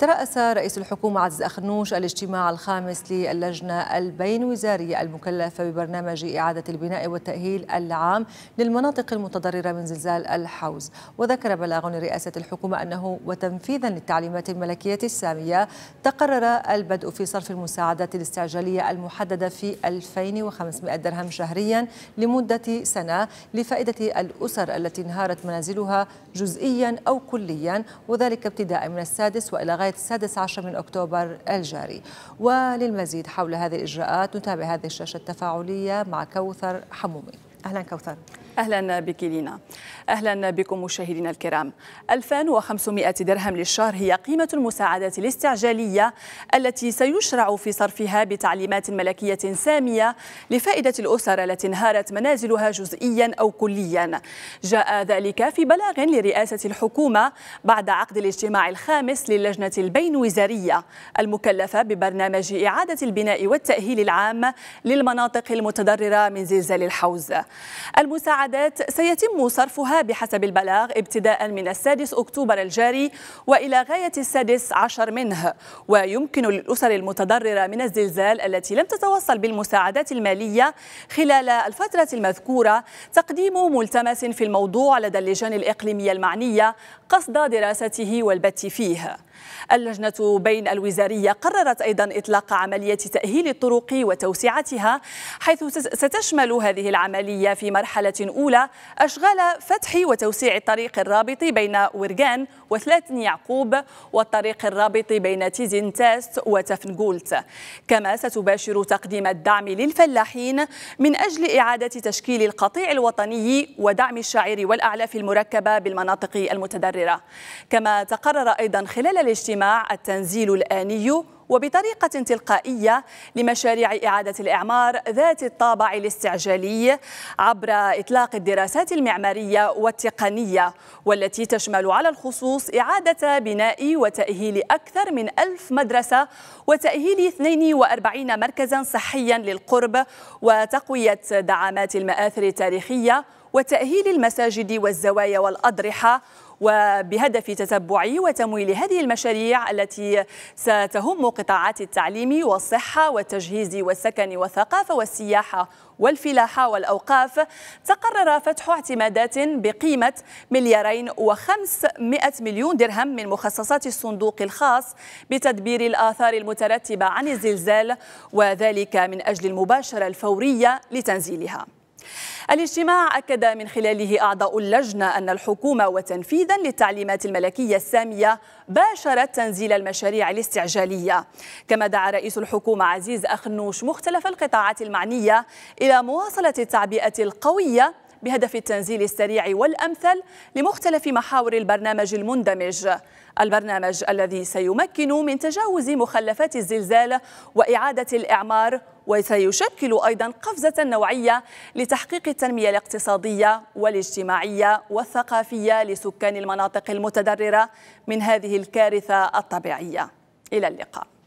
ترأس رئيس الحكومة عزيز أخنوش الاجتماع الخامس للجنة البين وزارية المكلفة ببرنامج إعادة البناء والتأهيل العام للمناطق المتضررة من زلزال الحوز وذكر بلاغ لرئاسة الحكومة أنه وتنفيذا للتعليمات الملكية السامية تقرر البدء في صرف المساعدات الاستعجالية المحددة في 2500 درهم شهريا لمدة سنة لفائدة الأسر التي انهارت منازلها جزئيا أو كليا وذلك ابتداء من السادس وإلى غير لغاية 16 من أكتوبر الجاري وللمزيد حول هذه الإجراءات نتابع هذه الشاشة التفاعلية مع كوثر حمومي اهلا كوثر اهلا بك لينا اهلا بكم مشاهدينا الكرام 2500 درهم للشهر هي قيمه المساعده الاستعجاليه التي سيشرع في صرفها بتعليمات ملكيه ساميه لفائده الاسر التي انهارت منازلها جزئيا او كليا جاء ذلك في بلاغ لرئاسه الحكومه بعد عقد الاجتماع الخامس للجنه البينوزاريه المكلفه ببرنامج اعاده البناء والتاهيل العام للمناطق المتضرره من زلزال الحوز المساعدات سيتم صرفها بحسب البلاغ ابتداء من السادس أكتوبر الجاري وإلى غاية السادس عشر منه ويمكن للأسر المتضررة من الزلزال التي لم تتوصل بالمساعدات المالية خلال الفترة المذكورة تقديم ملتمس في الموضوع لدى اللجان الإقليمية المعنية قصد دراسته والبت فيه اللجنة بين الوزارية قررت أيضا إطلاق عملية تأهيل الطرق وتوسعتها حيث ستشمل هذه العملية في مرحلة أولى أشغال فتح وتوسيع الطريق الرابط بين ورغان وثلاث يعقوب والطريق الرابط بين تيزين تاست وتفنغولت كما ستباشر تقديم الدعم للفلاحين من أجل إعادة تشكيل القطيع الوطني ودعم الشعير والأعلاف المركبة بالمناطق المتضررة كما تقرر أيضا خلال الاجتماع التنزيل الآني وبطريقة تلقائية لمشاريع إعادة الإعمار ذات الطابع الاستعجالي عبر إطلاق الدراسات المعمارية والتقنية والتي تشمل على الخصوص إعادة بناء وتأهيل أكثر من ألف مدرسة وتأهيل 42 مركزا صحيا للقرب وتقوية دعامات المآثر التاريخية وتأهيل المساجد والزوايا والأضرحة وبهدف تتبع وتمويل هذه المشاريع التي ستهم قطاعات التعليم والصحة والتجهيز والسكن والثقافة والسياحة والفلاحة والأوقاف تقرر فتح اعتمادات بقيمة مليارين وخمسمائة مليون درهم من مخصصات الصندوق الخاص بتدبير الآثار المترتبة عن الزلزال وذلك من أجل المباشرة الفورية لتنزيلها الاجتماع أكد من خلاله أعضاء اللجنة أن الحكومة وتنفيذا للتعليمات الملكية السامية باشرت تنزيل المشاريع الاستعجالية كما دعا رئيس الحكومة عزيز أخنوش مختلف القطاعات المعنية إلى مواصلة التعبئة القوية بهدف التنزيل السريع والأمثل لمختلف محاور البرنامج المندمج البرنامج الذي سيمكن من تجاوز مخلفات الزلزال وإعادة الإعمار وسيشكل أيضا قفزة نوعية لتحقيق التنمية الاقتصادية والاجتماعية والثقافية لسكان المناطق المتضررة من هذه الكارثة الطبيعية إلى اللقاء